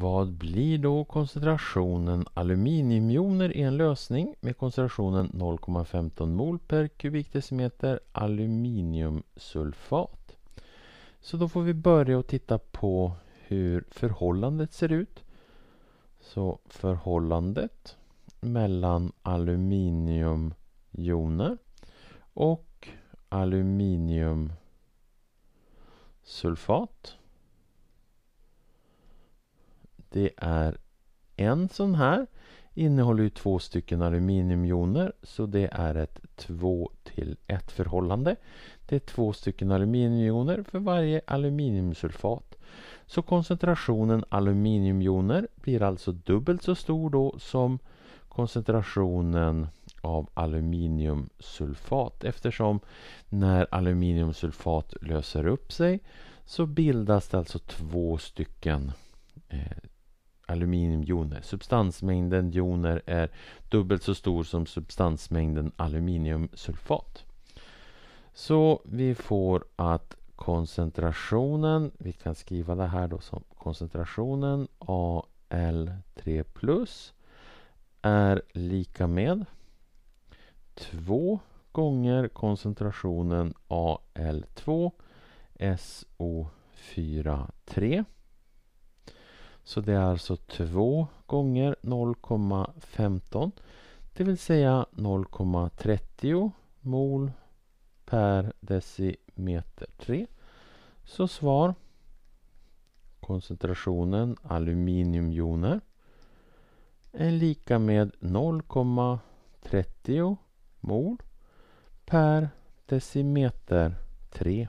Vad blir då koncentrationen aluminiumjoner i en lösning med koncentrationen 0,15 mol per kubikdecimeter aluminiumsulfat? Så då får vi börja och titta på hur förhållandet ser ut. Så förhållandet mellan aluminiumjoner och aluminiumsulfat det är en sån här innehåller ju två stycken aluminiumjoner så det är ett 2 till 1 förhållande. Det är två stycken aluminiumjoner för varje aluminiumsulfat. Så koncentrationen aluminiumjoner blir alltså dubbelt så stor då som koncentrationen av aluminiumsulfat eftersom när aluminiumsulfat löser upp sig så bildas det alltså två stycken eh, aluminiumjoner. Substansmängden joner är dubbelt så stor som substansmängden aluminiumsulfat. Så vi får att koncentrationen, vi kan skriva det här då som koncentrationen Al3 är lika med två gånger koncentrationen Al2 SO43 så det är alltså 2 gånger 0,15 det vill säga 0,30 mol per decimeter 3. Så svar koncentrationen aluminiumjoner är lika med 0,30 mol per decimeter 3.